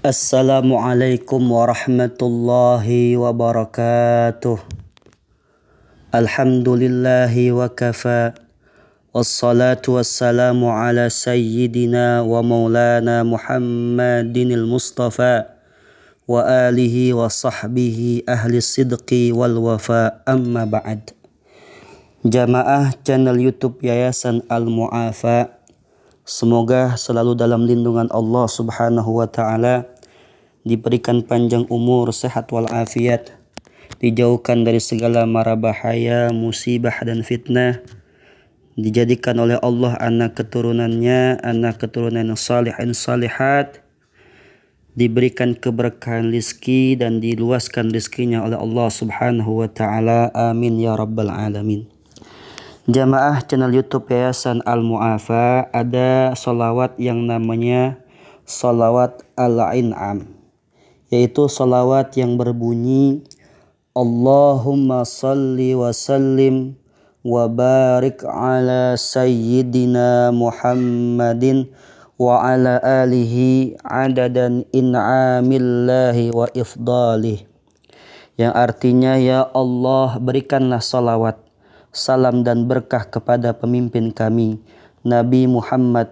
Assalamualaikum warahmatullahi wabarakatuh Alhamdulillahi wa kafa Wassalatu wassalamu ala sayyidina wa maulana Muhammadin al-Mustafa Wa alihi wa sahbihi ahli sidqi wal wafa amma ba'd Jamaah channel youtube Yayasan Al-Mu'afa' Semoga selalu dalam lindungan Allah Subhanahu wa taala, diberikan panjang umur, sehat walafiat, dijauhkan dari segala mara bahaya, musibah dan fitnah, dijadikan oleh Allah anak keturunannya, anak keturunan yang dan salihat, diberikan keberkahan rizki dan diluaskan rizkinya oleh Allah Subhanahu wa taala. Amin ya rabbal alamin. Jamaah channel YouTube Yayasan Al Muafa ada solawat yang namanya solawat Al-In'am yaitu solawat yang berbunyi Allahumma salli wa sallim wa barik ala sayyidina Muhammadin wa ala alihi adadan in'amillahi wa ifdalih yang artinya ya Allah berikanlah solawat salam dan berkah kepada pemimpin kami Nabi Muhammad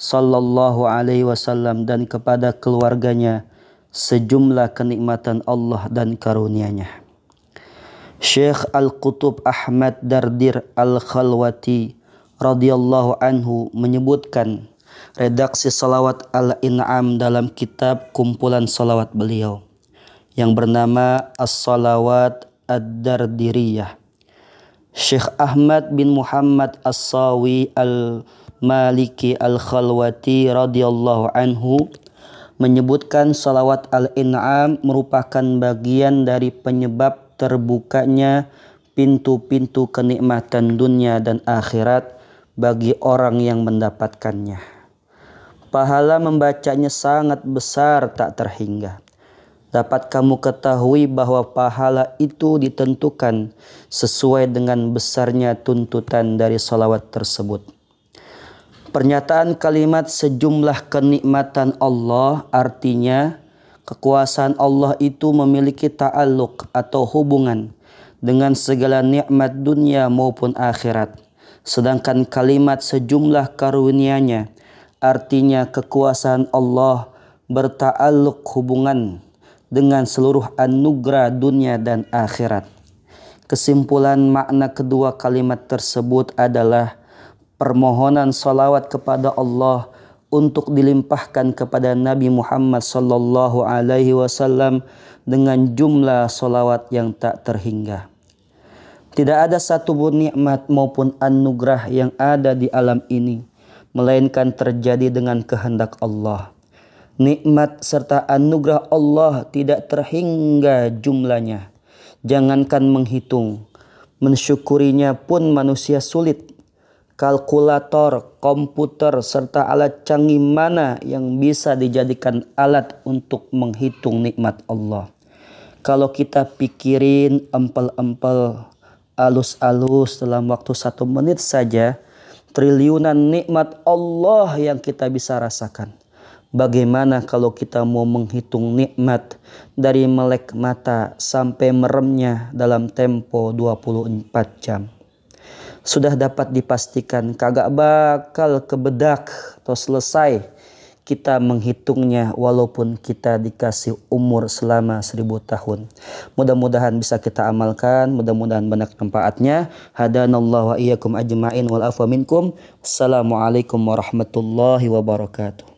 sallallahu alaihi wasallam dan kepada keluarganya sejumlah kenikmatan Allah dan karunia-Nya. Syekh Al-Qutub Ahmad Dardir Al-Khalwati radhiyallahu anhu menyebutkan redaksi salawat Al-In'am dalam kitab kumpulan salawat beliau yang bernama As-Salawat Ad-Dardiriyah Syekh Ahmad bin Muhammad As-Sawi Al-Maliki Al-Khalwati radhiyallahu anhu menyebutkan salawat Al-In'am merupakan bagian dari penyebab terbukanya pintu-pintu kenikmatan dunia dan akhirat bagi orang yang mendapatkannya. Pahala membacanya sangat besar tak terhingga dapat kamu ketahui bahwa pahala itu ditentukan sesuai dengan besarnya tuntutan dari salawat tersebut. Pernyataan kalimat sejumlah kenikmatan Allah artinya kekuasaan Allah itu memiliki ta'aluk atau hubungan dengan segala nikmat dunia maupun akhirat. Sedangkan kalimat sejumlah karunia artinya kekuasaan Allah bertaaluk hubungan dengan seluruh anugerah dunia dan akhirat. Kesimpulan makna kedua kalimat tersebut adalah permohonan salawat kepada Allah untuk dilimpahkan kepada Nabi Muhammad sallallahu alaihi wasallam dengan jumlah salawat yang tak terhingga. Tidak ada satu nikmat maupun anugerah yang ada di alam ini melainkan terjadi dengan kehendak Allah. Nikmat serta anugerah Allah tidak terhingga jumlahnya. Jangankan menghitung, mensyukurinya pun manusia sulit. Kalkulator, komputer, serta alat canggih mana yang bisa dijadikan alat untuk menghitung nikmat Allah. Kalau kita pikirin empel-empel alus-alus dalam waktu satu menit saja, triliunan nikmat Allah yang kita bisa rasakan. Bagaimana kalau kita mau menghitung nikmat dari melek mata sampai meremnya dalam tempo 24 jam? Sudah dapat dipastikan kagak bakal kebedak atau selesai kita menghitungnya walaupun kita dikasih umur selama seribu tahun. Mudah-mudahan bisa kita amalkan, mudah-mudahan banyak manfaatnya. Hadanallahu wa iyyakum ajma'in wal afwa minkum. Assalamualaikum warahmatullahi wabarakatuh.